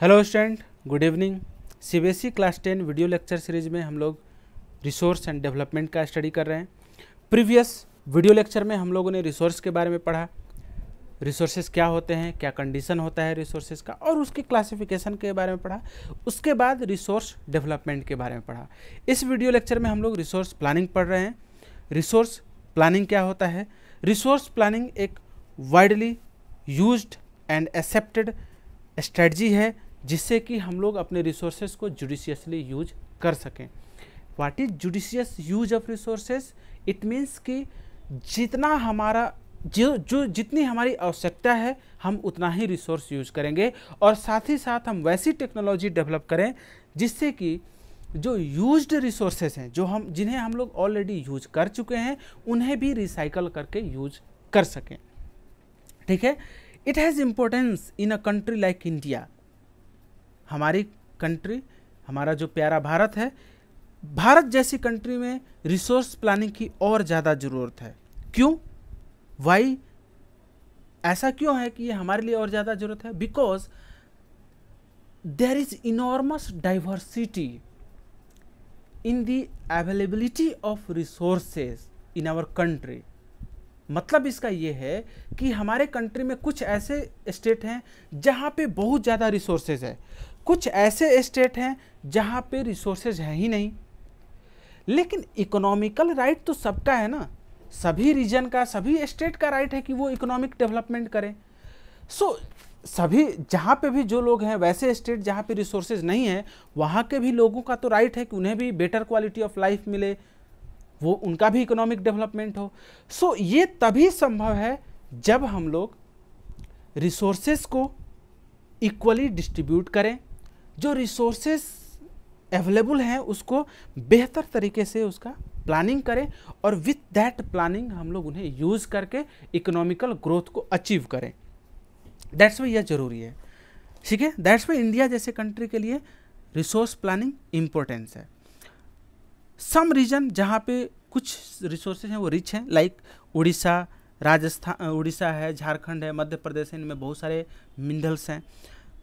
hello student good evening C class ten video lecture series में हम लोग resource and development का study कर रहे हैं प्रीवियस वीडियो लेक्चर में हम लोगों ने रिसोर्स के बारे में पढ़ा रिसोर्सेज क्या होते हैं क्या कंडीशन होता है रिसोर्सेज का और उसके क्लासिफिकेशन के बारे में पढ़ा उसके बाद रिसोर्स डेवलपमेंट के बारे में पढ़ा इस वीडियो लेक्चर में हम लोग रिसोर्स प्लानिंग पढ़ रहे हैं रिसोर्स प्लानिंग क्या होता है रिसोर्स प्लानिंग एक widely use and accepted strategy है जिससे कि हम लोग अपने रिसोर्सेज को जुडिशियसली यूज कर सकें what is judicious use of resources it means कि जितना हमारा जो जो जितनी हमारी आवश्यकता है हम उतना ही रिसोर्स यूज करेंगे और साथ ही साथ हम वैसी टेक्नोलॉजी डेवलप करें जिससे कि जो यूज्ड रिसोर्सेज हैं जो हम जिन्हें हम लोग ऑलरेडी यूज कर चुके हैं उन्हें भी रिसाइकल करके यूज कर सकें ठीक है it has importance in a country like India हमारी कंट्री हमारा जो प्यारा भारत है भारत जैसी कंट्री में रिसोर्स प्लानिंग की और ज़्यादा ज़रूरत है क्यों वाई ऐसा क्यों है कि ये हमारे लिए और ज़्यादा ज़रूरत है because there is enormous diversity in the availability of resources in our country मतलब इसका ये है कि हमारे कंट्री में कुछ ऐसे स्टेट हैं जहाँ पे बहुत ज़्यादा रिसोर्सेज है कुछ ऐसे स्टेट हैं जहाँ पे रिसोर्सेज है ही नहीं लेकिन इकोनॉमिकल राइट तो सबका है ना सभी रीजन का सभी स्टेट का राइट है कि वो इकोनॉमिक डेवलपमेंट करें सो सभी जहाँ पे भी जो लोग हैं वैसे स्टेट जहाँ पे रिसोर्सेज नहीं है वहाँ के भी लोगों का तो राइट है कि उन्हें भी बेटर क्वालिटी ऑफ लाइफ मिले वो उनका भी इकोनॉमिक डेवलपमेंट हो सो so, ये तभी संभव है जब हम लोग रिसोर्सेस को इक्वली डिस्ट्रीब्यूट करें जो रिसोर्सेस अवेलेबल हैं उसको बेहतर तरीके से उसका प्लानिंग करें और विथ दैट प्लानिंग हम लोग उन्हें यूज़ करके इकोनॉमिकल ग्रोथ को अचीव करें दैट्स वे यह जरूरी है ठीक है दैट्स वे इंडिया जैसे कंट्री के लिए रिसोर्स प्लानिंग इम्पोर्टेंस है सम रीजन जहाँ पे कुछ रिसोर्सेज हैं वो रिच हैं लाइक उड़ीसा राजस्थान उड़ीसा है झारखंड है मध्य प्रदेश है इनमें बहुत सारे मिनरल्स हैं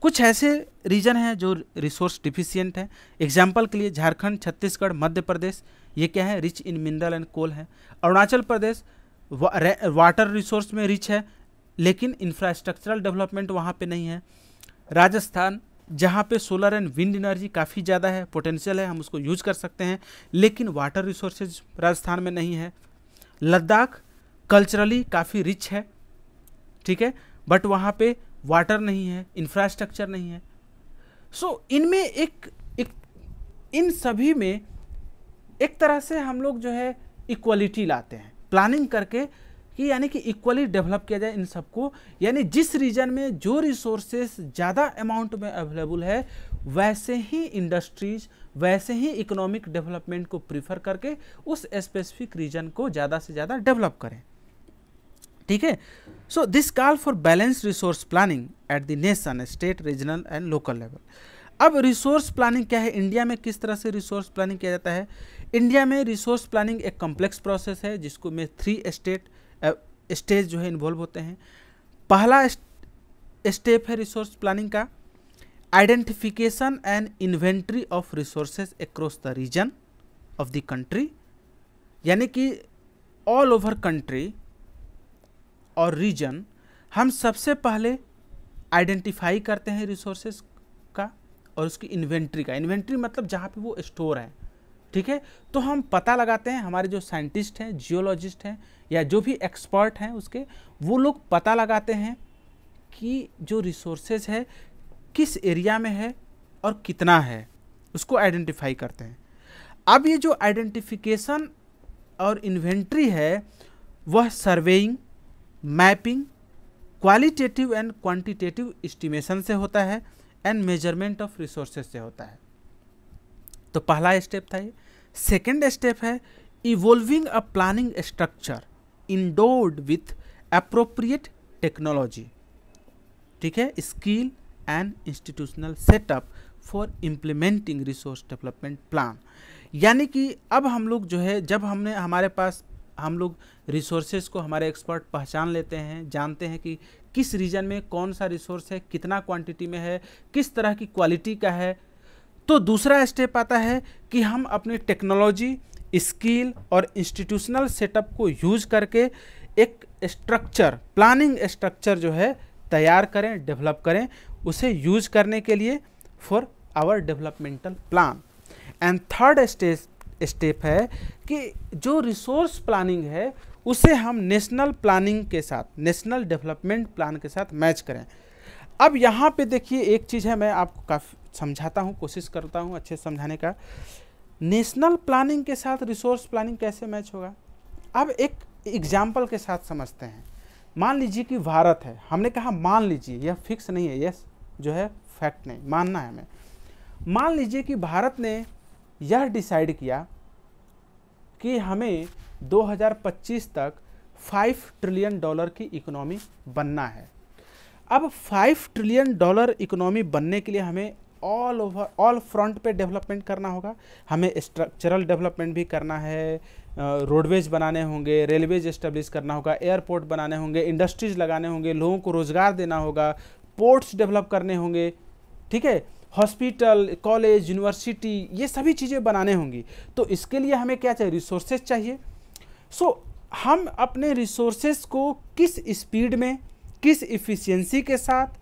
कुछ ऐसे रीजन हैं जो रिसोर्स डिफिशियंट हैं एग्जाम्पल के लिए झारखंड छत्तीसगढ़ मध्य प्रदेश ये क्या है rich in mineral and coal है अरुणाचल प्रदेश वा, वाटर रिसोर्स में रिच है लेकिन इंफ्रास्ट्रक्चरल डेवलपमेंट वहाँ पे नहीं है राजस्थान जहाँ पे सोलर एंड विंड एनर्जी काफ़ी ज़्यादा है पोटेंशियल है हम उसको यूज कर सकते हैं लेकिन वाटर रिसोर्सेज राजस्थान में नहीं है लद्दाख कल्चरली काफ़ी रिच है ठीक है बट वहाँ पे वाटर नहीं है इंफ्रास्ट्रक्चर नहीं है सो so, इनमें एक एक इन सभी में एक तरह से हम लोग जो है इक्वलिटी लाते हैं प्लानिंग करके कि यानी कि इक्वली डेवलप किया जाए इन सबको यानी जिस रीजन में जो रिसोर्सेस ज़्यादा अमाउंट में अवेलेबल है वैसे ही इंडस्ट्रीज वैसे ही इकोनॉमिक डेवलपमेंट को प्रीफर करके उस स्पेसिफिक रीजन को ज़्यादा से ज़्यादा डेवलप करें ठीक है so this call for balance resource planning at the nation state regional and local level अब रिसोर्स प्लानिंग क्या है इंडिया में किस तरह से रिसोर्स प्लानिंग किया जाता है इंडिया में रिसोर्स प्लानिंग एक कॉम्प्लेक्स प्रोसेस है जिसको में थ्री स्टेट स्टेज जो है इन्वॉल्व होते हैं पहला स्टेप है रिसोर्स प्लानिंग का identification and inventory of resources across the region of the country यानी कि ऑल ओवर कंट्री और रीजन हम सबसे पहले आइडेंटिफाई करते हैं रिसोर्सेज का और उसकी इन्वेंट्री का इन्वेंट्री मतलब जहाँ पे वो स्टोर है ठीक है तो हम पता लगाते हैं हमारे जो साइंटिस्ट हैं जियोलॉजिस्ट हैं या जो भी एक्सपर्ट हैं उसके वो लोग पता लगाते हैं कि जो रिसोर्सेज है किस एरिया में है और कितना है उसको आइडेंटिफाई करते हैं अब ये जो आइडेंटिफिकेशन और इन्वेंट्री है वह surveying mapping qualitative and quantitative estimation से होता है एंड मेजरमेंट ऑफ रिसोर्सेज से होता है तो पहला स्टेप था ये सेकेंड स्टेप है evolving a planning structure endowed with appropriate technology ठीक है skill and institutional setup for implementing resource development plan यानी कि अब हम लोग जो है जब हमने हमारे पास हम लोग रिसोर्सेज को हमारे एक्सपर्ट पहचान लेते हैं जानते हैं कि किस रीजन में कौन सा रिसोर्स है कितना क्वांटिटी में है किस तरह की क्वालिटी का है तो दूसरा स्टेप आता है कि हम अपनी टेक्नोलॉजी स्किल और इंस्टीट्यूशनल सेटअप को यूज करके एक स्ट्रक्चर प्लानिंग स्ट्रक्चर जो है तैयार करें डेवलप करें उसे यूज करने के लिए for our developmental plan and third stage step है कि जो रिसोर्स प्लानिंग है उसे हम नेशनल प्लानिंग के साथ नेशनल डेवलपमेंट प्लान के साथ मैच करें अब यहाँ पे देखिए एक चीज़ है मैं आपको काफ़ी समझाता हूँ कोशिश करता हूँ अच्छे से समझाने का नेशनल प्लानिंग के साथ रिसोर्स प्लानिंग कैसे मैच होगा अब एक एग्जाम्पल के साथ समझते हैं मान लीजिए कि भारत है हमने कहा मान लीजिए यह फिक्स नहीं है यस जो है फैक्ट नहीं मानना है हमें मान लीजिए कि भारत ने यह डिसाइड किया कि हमें 2025 तक 5 ट्रिलियन डॉलर की इकोनॉमी बनना है अब 5 ट्रिलियन डॉलर इकोनॉमी बनने के लिए हमें ऑल ओवर ऑल फ्रंट पे डेवलपमेंट करना होगा हमें स्ट्रक्चरल डेवलपमेंट भी करना है रोडवेज बनाने होंगे रेलवेज इस्टेब्लिश करना होगा एयरपोर्ट बनाने होंगे इंडस्ट्रीज लगाने होंगे लोगों को रोज़गार देना होगा पोर्ट्स डेवलप करने होंगे ठीक है हॉस्पिटल कॉलेज यूनिवर्सिटी ये सभी चीज़ें बनाने होंगी तो इसके लिए हमें क्या चाहिए रिसोर्सेज चाहिए सो so, हम अपने रिसोर्सेज को किस स्पीड में किस इफ़िशियंसी के साथ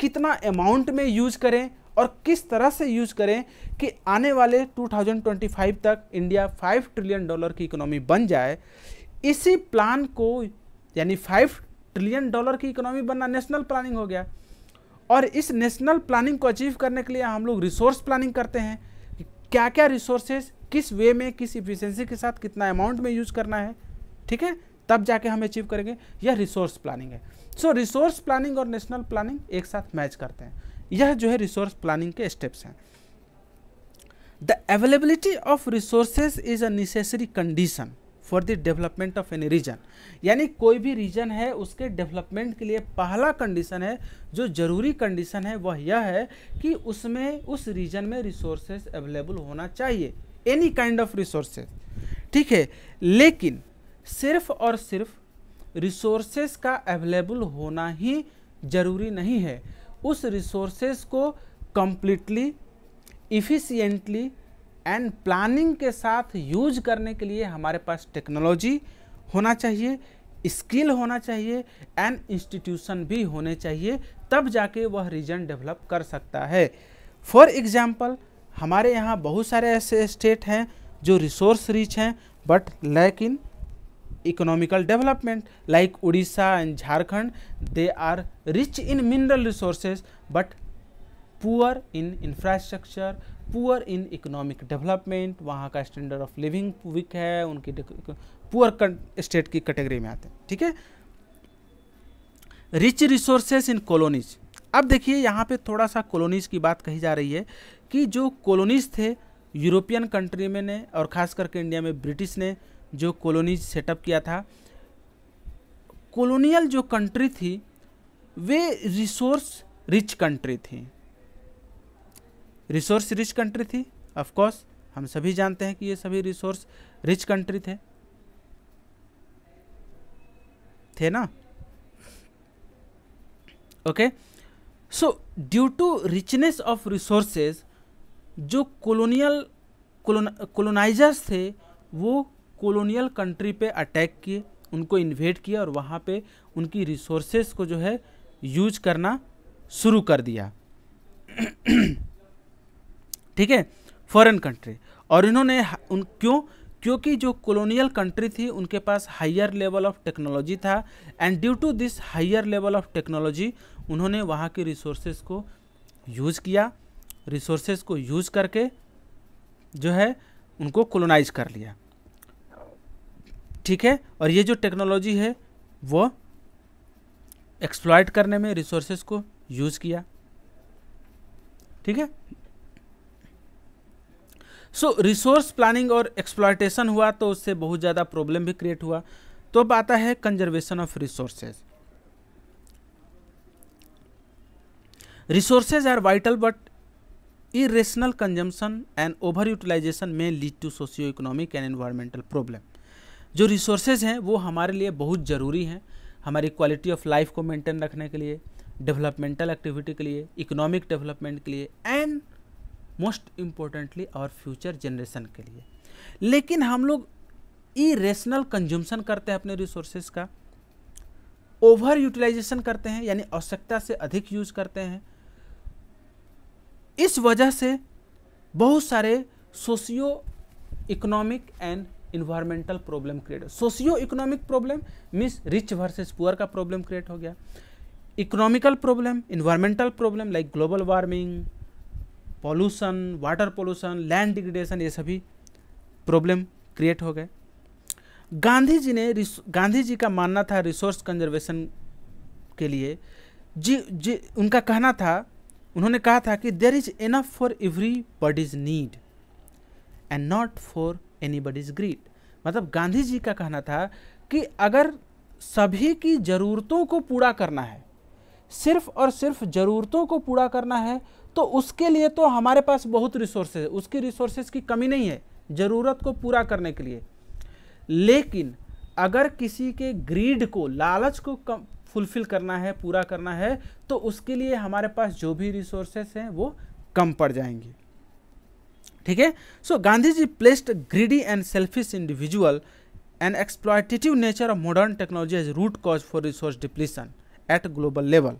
कितना अमाउंट में यूज करें और किस तरह से यूज करें कि आने वाले 2025 तक इंडिया 5 ट्रिलियन डॉलर की इकोनॉमी बन जाए इसी प्लान को यानी 5 ट्रिलियन डॉलर की इकोनॉमी बनना नेशनल प्लानिंग हो गया और इस नेशनल प्लानिंग को अचीव करने के लिए हम लोग रिसोर्स प्लानिंग करते हैं क्या क्या रिसोर्सेज किस वे में किस इफिशेंसी के साथ कितना अमाउंट में यूज करना है ठीक है तब जाके हम अचीव करेंगे यह रिसोर्स प्लानिंग है सो रिसोर्स प्लानिंग और नेशनल प्लानिंग एक साथ मैच करते हैं यह जो है रिसोर्स प्लानिंग के स्टेप्स हैं the availability of resources is a necessary condition for the development of any region यानी कोई भी रीजन है उसके डेवलपमेंट के लिए पहला कंडीशन है जो ज़रूरी कंडीशन है वह यह है कि उसमें उस रीजन में रिसोर्सेज अवेलेबल होना चाहिए एनी काइंड ऑफ रिसोर्सेज ठीक है लेकिन सिर्फ और सिर्फ रिसोर्सेज का अवेलेबल होना ही ज़रूरी नहीं है उस रिसोर्सेज को कम्प्लीटली इफ़िशियंटली एंड प्लानिंग के साथ यूज करने के लिए हमारे पास टेक्नोलॉजी होना चाहिए स्किल होना चाहिए एंड इंस्टीट्यूशन भी होने चाहिए तब जाके वह रीजन डेवलप कर सकता है फॉर एग्ज़ाम्पल हमारे यहाँ बहुत सारे ऐसे स्टेट हैं जो रिसोर्स रिच हैं but lack in economical development like Odisha and Jharkhand they are rich in mineral resources but poor in infrastructure poor in economic development wahan ka standard of living weak hai unki poor state ki category mein aate hain theek hai rich resources in colonies अब देखिए यहाँ पे थोड़ा सा colonies की बात कही जा रही है कि जो कॉलोनीज थे यूरोपियन कंट्री में ने और ख़ास करके इंडिया में ब्रिटिश ने जो कॉलोनी सेटअप किया था कॉलोनियल जो कंट्री थी वे रिसोर्स रिच कंट्री थी रिसोर्स रिच कंट्री थी ऑफकोर्स हम सभी जानते हैं कि ये सभी रिसोर्स रिच कंट्री थे थे ना okay so due to richness of resources जो कॉलोनियल कॉलोनाइजर्स थे वो कॉलोनियल कंट्री पे अटैक किए उनको इन्वेट किया और वहाँ पे उनकी रिसोर्सेज को जो है यूज करना शुरू कर दिया ठीक है फॉरेन कंट्री और इन्होंने उन क्यों क्योंकि जो कॉलोनियल कंट्री थी उनके पास हायर लेवल ऑफ टेक्नोलॉजी था and due to this higher level of technology उन्होंने वहाँ के रिसोर्सेज को यूज किया रिसोर्सेज को यूज करके जो है उनको कॉलोनाइज कर लिया ठीक है और ये जो टेक्नोलॉजी है वो एक्सप्लॉयट करने में रिसोर्सेज को यूज़ किया ठीक है सो रिसोर्स प्लानिंग और एक्सप्लॉयटेशन हुआ तो उससे बहुत ज़्यादा प्रॉब्लम भी क्रिएट हुआ तो अब आता है conservation of resources resources are vital but irrational consumption and over utilisation में lead to socio economic and environmental problem जो रिसोर्सेज हैं वो हमारे लिए बहुत ज़रूरी हैं हमारी क्वालिटी ऑफ लाइफ को मेंटेन रखने के लिए डेवलपमेंटल एक्टिविटी के लिए इकोनॉमिक डेवलपमेंट के लिए एंड मोस्ट इम्पोर्टेंटली और फ्यूचर जनरेशन के लिए लेकिन हम लोग ई रेशनल कंज्यूम्सन करते हैं अपने रिसोर्सेज का ओवर यूटिलाइजेशन करते हैं यानी आवश्यकता से अधिक यूज करते हैं इस वजह से बहुत सारे socio economic and environmental problem create socio economic problem means rich versus poor का प्रॉब्लम क्रिएट हो गया economical problem environmental problem like global warming pollution water pollution land degradation ये सभी प्रॉब्लम क्रिएट हो गए गांधी जी ने गांधी जी का मानना था रिसोर्स कंजर्वेशन के लिए जी जी उनका कहना था उन्होंने कहा था कि there is enough for everybody's need and not for anybody's greed मतलब गांधी जी का कहना था कि अगर सभी की ज़रूरतों को पूरा करना है सिर्फ और सिर्फ ज़रूरतों को पूरा करना है तो उसके लिए तो हमारे पास बहुत रिसोर्सेज उसकी रिसोर्सेज की कमी नहीं है ज़रूरत को पूरा करने के लिए लेकिन अगर किसी के ग्रीड को लालच को कम फुलफिल करना है पूरा करना है तो उसके लिए हमारे पास जो भी रिसोर्सेस हैं वो कम पड़ जाएंगे ठीक है so Gandhi ji placed greedy and selfish individual and exploitative nature of modern technology as root cause for resource depletion at global level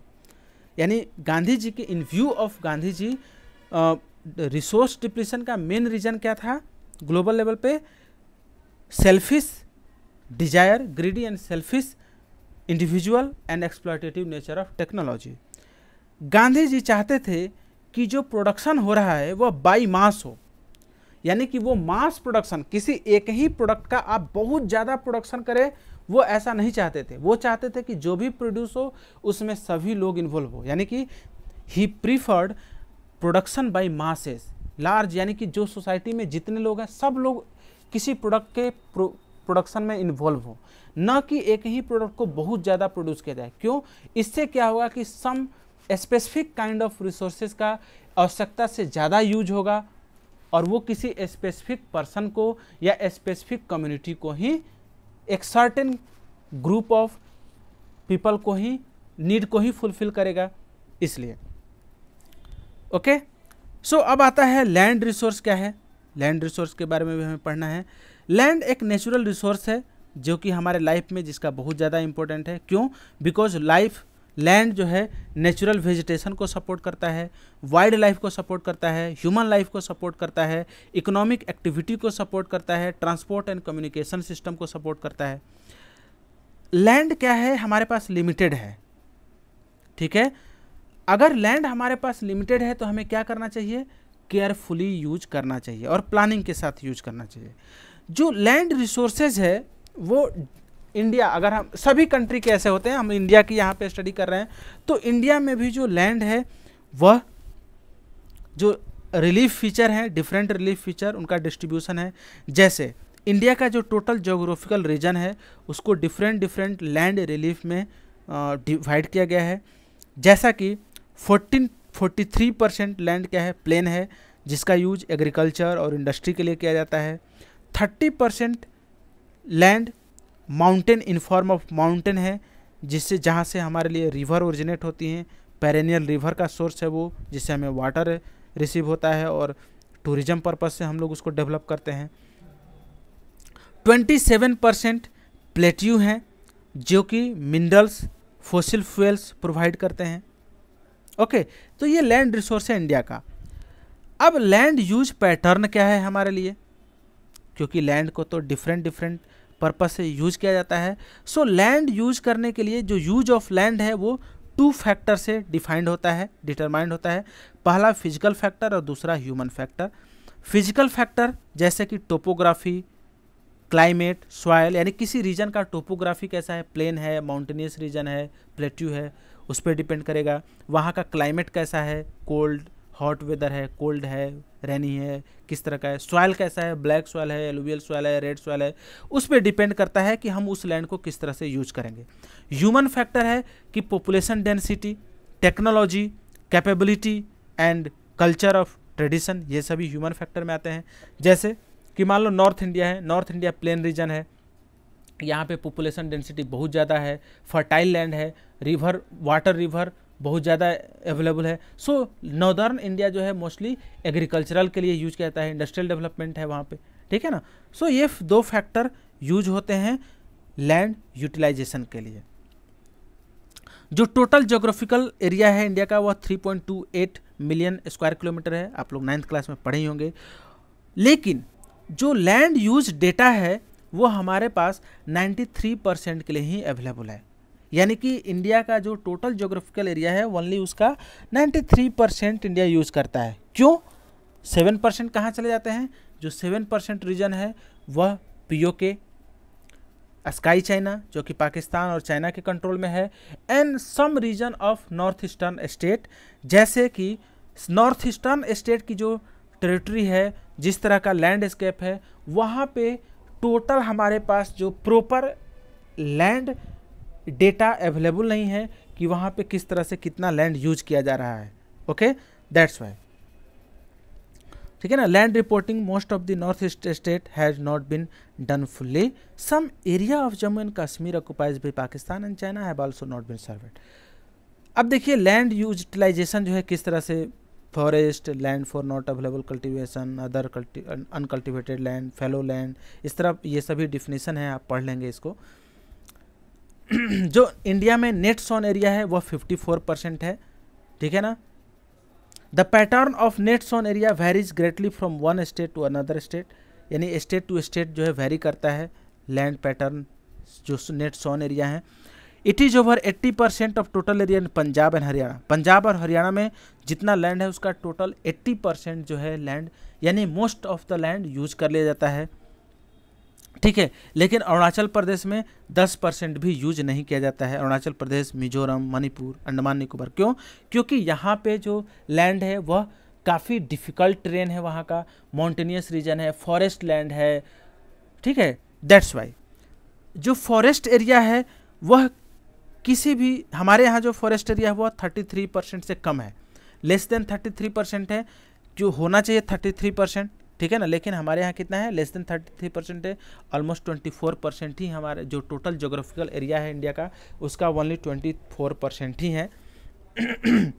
यानी गांधी जी के in view of Gandhi ji resource depletion का मेन रीज़न क्या था ग्लोबल लेवल पे selfish desire greedy and selfish individual and exploitative nature of technology Gandhi ji चाहते थे कि जो प्रोडक्शन हो रहा है वह बाई मास हो यानी कि वो मास प्रोडक्शन किसी एक ही प्रोडक्ट का आप बहुत ज़्यादा प्रोडक्शन करें वो ऐसा नहीं चाहते थे वो चाहते थे कि जो भी प्रोड्यूस हो उसमें सभी लोग इन्वॉल्व हो यानी कि he preferred production by masses large यानी कि जो सोसाइटी में जितने लोग हैं सब लोग किसी प्रोडक्ट के प्रोडक्शन में इन्वॉल्व हो न कि एक ही प्रोडक्ट को बहुत ज़्यादा प्रोड्यूस किया जाए क्यों इससे क्या होगा कि some specific kind of resources का आवश्यकता से ज़्यादा यूज होगा और वो किसी स्पेसिफिक पर्सन को या स्पेसिफिक कम्युनिटी को ही एक सर्टेन ग्रुप ऑफ पीपल को ही नीड को ही फुलफिल करेगा इसलिए ओके सो अब आता है लैंड रिसोर्स क्या है लैंड रिसोर्स के बारे में भी हमें पढ़ना है लैंड एक नेचुरल रिसोर्स है जो कि हमारे लाइफ में जिसका बहुत ज़्यादा इंपॉर्टेंट है क्यों बिकॉज लाइफ लैंड जो है नेचुरल वेजिटेशन को सपोर्ट करता है वाइल्ड लाइफ को सपोर्ट करता है ह्यूमन लाइफ को सपोर्ट करता है इकोनॉमिक एक्टिविटी को सपोर्ट करता है ट्रांसपोर्ट एंड कम्युनिकेशन सिस्टम को सपोर्ट करता है लैंड क्या है हमारे पास लिमिटेड है ठीक है अगर लैंड हमारे पास लिमिटेड है तो हमें क्या करना चाहिए केयरफुली यूज करना चाहिए और प्लानिंग के साथ यूज करना चाहिए जो लैंड रिसोर्सेज है वो इंडिया अगर हम सभी कंट्री के ऐसे होते हैं हम इंडिया की यहाँ पे स्टडी कर रहे हैं तो इंडिया में भी जो लैंड है वह जो रिलीफ फीचर है डिफरेंट रिलीफ फीचर उनका डिस्ट्रीब्यूशन है जैसे इंडिया का जो टोटल जोग्राफिकल रीजन है उसको डिफरेंट डिफरेंट लैंड रिलीफ में डिवाइड किया गया है जैसा कि fourteen forty three percent land क्या है प्लेन है जिसका यूज एग्रीकल्चर और इंडस्ट्री के लिए किया जाता है thirty percent land mountain in form of mountain है जिससे जहाँ से हमारे लिए रिवर ओरिजिनेट होती हैं पेरेनियल रिवर का सोर्स है वो जिससे हमें वाटर रिसीव होता है और टूरिज्म पर्पज़ से हम लोग उसको डेवलप करते हैं ट्वेंटी सेवन परसेंट प्लेट्यू हैं जो कि मिनरल्स फोसिल फ्यूल्स प्रोवाइड करते हैं ओके तो ये लैंड रिसोर्स है इंडिया का अब लैंड यूज पैटर्न क्या है हमारे लिए क्योंकि लैंड को तो डिफरेंट डिफरेंट पर्पज से यूज किया जाता है सो लैंड यूज करने के लिए जो यूज ऑफ लैंड है वो टू फैक्टर से डिफाइंड होता है डिटरमाइंड होता है पहला फिजिकल फैक्टर और दूसरा ह्यूमन फैक्टर फिजिकल फैक्टर जैसे कि टोपोग्राफी क्लाइमेट सॉयल यानी किसी रीजन का टोपोग्राफी कैसा है प्लेन है माउंटेनियस रीजन है प्लेट्यू है उस पर डिपेंड करेगा वहाँ का क्लाइमेट कैसा है कोल्ड हॉट वेदर है कोल्ड है रेनी है किस तरह का है सॉयल कैसा है ब्लैक सॉयल है एलुवियल सॉयल है रेड सॉयल है उस पर डिपेंड करता है कि हम उस लैंड को किस तरह से यूज करेंगे ह्यूमन फैक्टर है कि population density technology capability and culture of tradition ये सभी ह्यूमन फैक्टर में आते हैं जैसे कि मान लो नॉर्थ इंडिया है नॉर्थ इंडिया प्लेन रीजन है यहाँ पे पॉपुलेशन डेंसिटी बहुत ज़्यादा है फर्टाइल लैंड है रिवर वाटर रिवर बहुत ज़्यादा अवेलेबल है सो नॉर्दर्न इंडिया जो है मोस्टली एग्रीकल्चरल के लिए यूज करता है इंडस्ट्रियल डेवलपमेंट है वहाँ पे ठीक है ना सो so, ये दो फैक्टर यूज होते हैं लैंड यूटिलाइजेशन के लिए जो टोटल जोग्राफिकल एरिया है इंडिया का वह 3.28 मिलियन स्क्वायर किलोमीटर है आप लोग नाइन्थ क्लास में पढ़े ही होंगे लेकिन जो लैंड यूज डेटा है वो हमारे पास 93 परसेंट के लिए ही अवेलेबल है यानी कि इंडिया का जो टोटल जोग्राफिकल एरिया है ओनली उसका 93 परसेंट इंडिया यूज़ करता है क्यों सेवन परसेंट कहाँ चले जाते हैं जो सेवन परसेंट रीजन है वह पीओके स्काई चाइना जो कि पाकिस्तान और चाइना के कंट्रोल में है and some region of north eastern state जैसे कि नॉर्थ ईस्टर्न स्टेट की जो टेरिटरी है जिस तरह का लैंडस्केप है वहाँ पे टोटल हमारे पास जो प्रॉपर लैंड डेटा अवेलेबल नहीं है कि वहाँ पे किस तरह से कितना लैंड यूज किया जा रहा है ओके दैट्स वाई ठीक है ना land reporting most of the north east state has not been done fully some area of Jammu and Kashmir occupies by Pakistan and China have also not been surveyed अब देखिए land utilisation जो है किस तरह से forest land for not available cultivation other uncultivated land fallow land इस तरह ये सभी डिफिनेशन है आप पढ़ लेंगे इसको जो इंडिया में नेट सोन एरिया है वह 54 परसेंट है ठीक है ना the pattern of net sown area varies greatly from one state to another state यानी स्टेट टू स्टेट जो है वेरी करता है लैंड पैटर्न जो नेट सोन एरिया है it is over 80 percent of total area in Punjab and Haryana Punjab और हरियाणा में जितना लैंड है उसका टोटल 80 परसेंट जो है लैंड यानी most of the land use कर लिया जाता है ठीक है लेकिन अरुणाचल प्रदेश में 10 परसेंट भी यूज नहीं किया जाता है अरुणाचल प्रदेश मिजोरम मणिपुर अंडमान निकोबार क्यों क्योंकि यहाँ पे जो लैंड है वह काफ़ी डिफ़िकल्ट ट्रेन है वहाँ का माउंटेनियस रीजन है फॉरेस्ट लैंड है ठीक है दैट्स वाई जो फॉरेस्ट एरिया है वह किसी भी हमारे यहाँ जो फॉरेस्ट एरिया है वह थर्टी थ्री परसेंट से कम है less than thirty three percent है जो होना चाहिए थर्टी थ्री परसेंट ठीक है ना लेकिन हमारे यहाँ कितना है less than thirty three percent है ऑलमोस्ट ट्वेंटी फोर परसेंट ही हमारे जो टोटल जोग्राफिकल एरिया है इंडिया का उसका ओनली ट्वेंटी फोर परसेंट ही है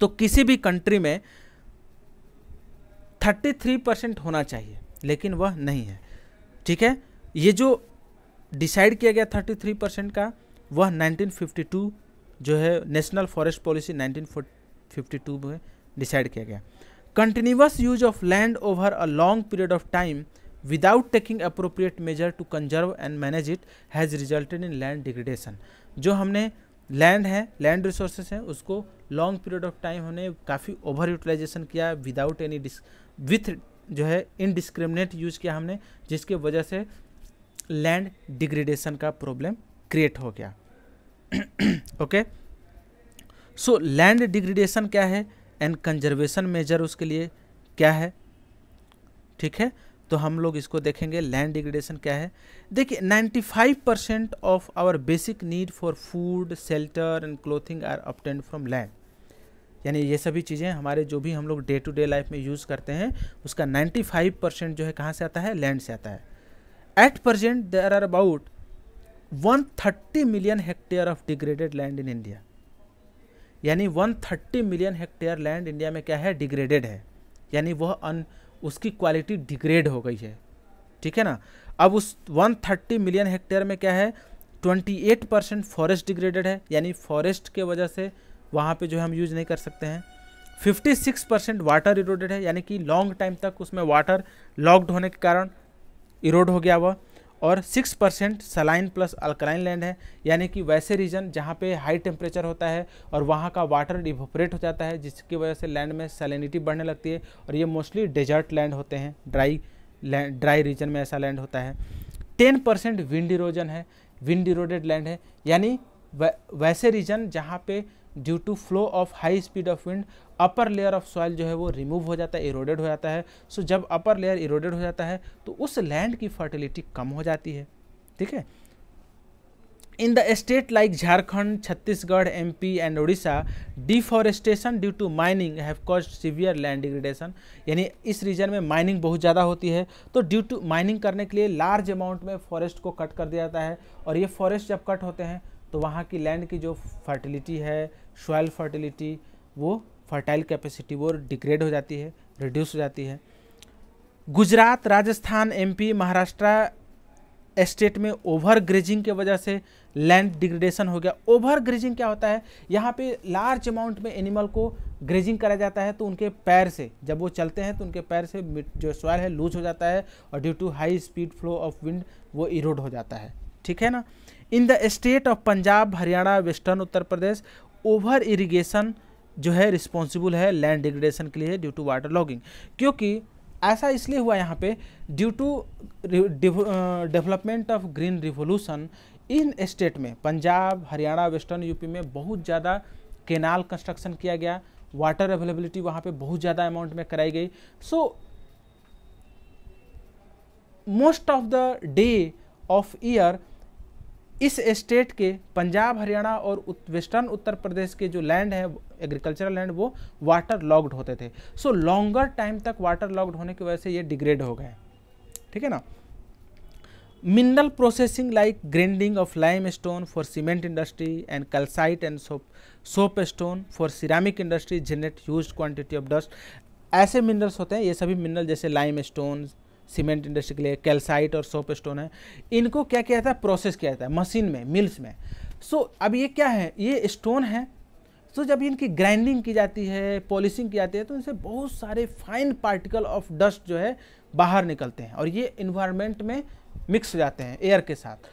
तो किसी भी कंट्री में थर्टी थ्री परसेंट होना चाहिए लेकिन वह नहीं है ठीक है ये जो डिसाइड किया गया थर्टी थ्री परसेंट का वह नाइनटीन फिफ्टी टू जो है national forest policy nineteen fifty two में डिसाइड किया गया continuous use of land over a long period of time without taking appropriate measure to conserve and manage it has resulted in land degradation जो हमने land है land resources हैं उसको long period of time हमने काफ़ी over utilisation किया without any dis with जो है इनडिसक्रिमिनेट यूज किया हमने जिसके वजह से लैंड डिग्रेडेशन का प्रॉब्लम क्रिएट हो गया ओके सो लैंड डिग्रेडेशन क्या है एंड कंजर्वेशन मेजर उसके लिए क्या है ठीक है तो हम लोग इसको देखेंगे लैंड डिग्रेडेशन क्या है देखिए 95 percent of our basic need for food shelter and clothing are obtained from land यानी ये सभी चीज़ें हमारे जो भी हम लोग डे टू डे लाइफ में यूज़ करते हैं उसका 95 परसेंट जो है कहाँ से आता है लैंड से आता है at present there are about thirty million hectare of degraded land in India यानी 130 मिलियन हेक्टेयर लैंड इंडिया में क्या है डिग्रेडेड है यानी वह अन उसकी क्वालिटी डिग्रेड हो गई है ठीक है ना अब उस 130 मिलियन हेक्टेयर में क्या है 28 परसेंट फॉरेस्ट डिग्रेडेड है यानी फॉरेस्ट के वजह से वहाँ पे जो है हम यूज नहीं कर सकते हैं 56 परसेंट वाटर इरोडेड है यानी कि लॉन्ग टाइम तक उसमें वाटर लॉक्ड होने के कारण इरोड हो गया वह और 6 percent saline plus alkaline land है यानी कि वैसे रीजन जहाँ पे हाई टेम्परेचर होता है और वहाँ का वाटर डिवोपरेट हो जाता है जिसकी वजह से लैंड में सेलिनिटी बढ़ने लगती है और ये मोस्टली डेजर्ट लैंड होते हैं ड्राई ड्राई रीजन में ऐसा लैंड होता है टेन परसेंट विंड इरोजन है विंड इरोडेड लैंड है यानी वैसे रीजन जहाँ पे due to flow of high speed of wind upper layer of soil जो है वो रिमूव हो जाता है इरोडेड हो जाता है सो so, जब अपर लेयर इरोडेड हो जाता है तो उस लैंड की फर्टिलिटी कम हो जाती है ठीक है in the state like Jharkhand Chhattisgarh MP and Orissa deforestation due to mining have cause severe land degradation यानी इस रीजन में माइनिंग बहुत ज़्यादा होती है तो ड्यू टू माइनिंग करने के लिए लार्ज अमाउंट में फॉरेस्ट को कट कर दिया जाता है और ये फॉरेस्ट जब कट होते हैं तो वहाँ की लैंड की जो फर्टिलिटी है सॉयल फर्टिलिटी वो फर्टाइल कैपेसिटी वो डिग्रेड हो जाती है रिड्यूस हो जाती है गुजरात राजस्थान एमपी महाराष्ट्र स्टेट में ओवर ग्रेजिंग की वजह से लैंड डिग्रेडेशन हो गया ओवर ग्रेजिंग क्या होता है यहाँ पे लार्ज अमाउंट में एनिमल को ग्रेजिंग कराया जाता है तो उनके पैर से जब वो चलते हैं तो उनके पैर से जो सॉयल है लूज हो जाता है और due to high speed flow of wind वो इरोड हो जाता है ठीक है ना in the state of Punjab Haryana western Uttar Pradesh over irrigation जो है रिस्पॉन्सिबल है लैंड डिग्रेडेशन के लिए ड्यू टू वाटर लॉगिंग क्योंकि ऐसा इसलिए हुआ यहाँ पे due to development of green revolution in state में पंजाब हरियाणा वेस्टर्न यूपी में बहुत ज़्यादा केनाल कंस्ट्रक्शन किया गया वाटर अवेलेबिलिटी वहाँ पे बहुत ज़्यादा अमाउंट में कराई गई so most of the day of year इस स्टेट के पंजाब हरियाणा और वेस्टर्न उत्तर प्रदेश के जो लैंड है एग्रीकल्चरल लैंड वो वाटर लॉग्ड होते थे सो लॉन्गर टाइम तक वाटर लॉग्ड होने की वजह से ये डिग्रेड हो गए ठीक है ना mineral processing like grinding of lime stone for cement industry and calcite and soap soap stone for ceramic industry generate huge quantity of dust ऐसे मिनरल्स होते हैं ये सभी मिनरल जैसे लाइम स्टोन सीमेंट इंडस्ट्री के लिए कैल्साइट और soap stone है इनको क्या किया जाता है प्रोसेस किया जाता है मशीन में मिल्स में सो so, अब ये क्या है ये स्टोन है सो so, जब इनकी ग्राइंडिंग की जाती है पॉलिशिंग की जाती है तो इनसे बहुत सारे फाइन पार्टिकल ऑफ डस्ट जो है बाहर निकलते हैं और ये इन्वायरमेंट में मिक्स हो जाते हैं एयर के साथ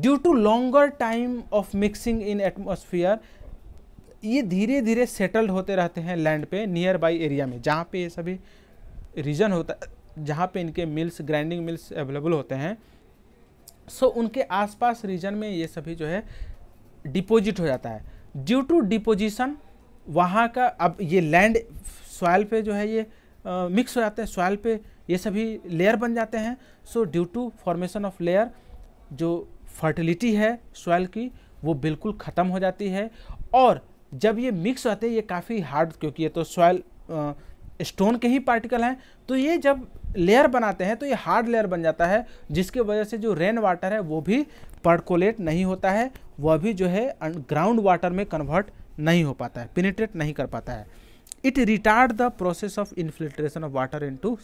due to longer time of mixing in atmosphere ये धीरे धीरे सेटल्ड होते रहते हैं लैंड पे नियर बाई एरिया में जहाँ पे ये सभी रीजन होता है जहाँ पे इनके मिल्स ग्राइंडिंग मिल्स अवेलेबल होते हैं सो so, उनके आसपास रीजन में ये सभी जो है डिपोजिट हो जाता है ड्यू टू डिपोजिशन वहाँ का अब ये लैंड सॉयल पे जो है ये आ, मिक्स हो जाते हैं सॉयल पे ये सभी लेयर बन जाते हैं so due to formation of layer जो फर्टिलिटी है सॉयल की वो बिल्कुल ख़त्म हो जाती है और जब ये मिक्स होते हैं ये काफ़ी हार्ड क्योंकि ये तो सॉयल स्टोन के ही पार्टिकल हैं तो ये जब लेयर बनाते हैं तो ये हार्ड लेयर बन जाता है जिसके वजह से जो रेन वाटर है वो भी पर्कोलेट नहीं होता है वह भी जो है ग्राउंड अं, वाटर में कन्वर्ट नहीं हो पाता है पिनिट्रेट नहीं कर पाता है it retard the process of infiltration of water into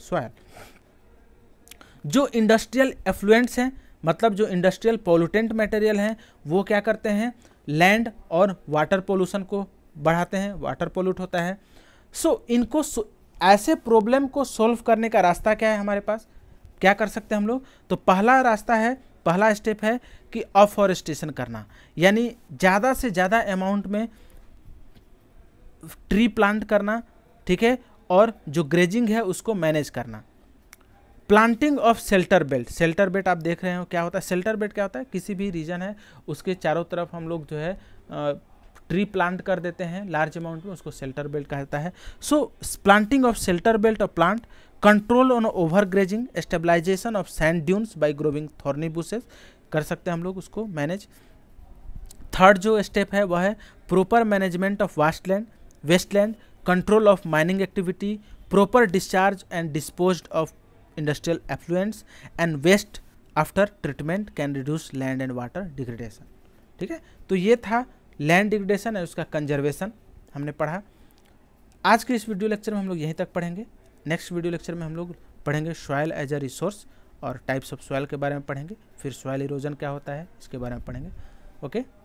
जो इंडस्ट्रियल एफ्लुएंट्स हैं मतलब जो इंडस्ट्रियल पोलूटेंट मटेरियल हैं वो क्या करते हैं लैंड और वाटर पोल्यूशन को बढ़ाते हैं वाटर पोल्यूट होता है सो so, इनको ऐसे प्रॉब्लम को सॉल्व करने का रास्ता क्या है हमारे पास क्या कर सकते हैं हम लोग तो पहला रास्ता है पहला स्टेप है कि अफॉरेस्टेशन करना यानी ज़्यादा से ज़्यादा अमाउंट में ट्री प्लांट करना ठीक है और जो ग्रेजिंग है उसको मैनेज करना planting of shelter belt shelter belt आप देख रहे हो क्या होता है सेल्टर बेल्ट क्या होता है किसी भी रीजन है उसके चारों तरफ हम लोग जो है ट्री प्लांट कर देते हैं लार्ज अमाउंट में उसको सेल्टर बेल्ट कहता है so planting of shelter belt of plant control on over grazing stabilization of sand dunes by growing thorny bushes कर सकते हैं हम लोग उसको मैनेज थर्ड जो स्टेप है वह है proper management of wasteland wasteland control of mining activity proper discharge and dispose of industrial effluents and waste after treatment can reduce land and water degradation ठीक है तो ये था लैंड डिग्रेडेशन एंड उसका कंजर्वेशन हमने पढ़ा आज के इस वीडियो लेक्चर में हम लोग यहीं तक पढ़ेंगे नेक्स्ट वीडियो लेक्चर में हम लोग पढ़ेंगे सॉयल एज अ रिसोर्स और टाइप्स ऑफ सॉयल के बारे में पढ़ेंगे फिर सॉयल इरोजन क्या होता है इसके बारे में पढ़ेंगे ओके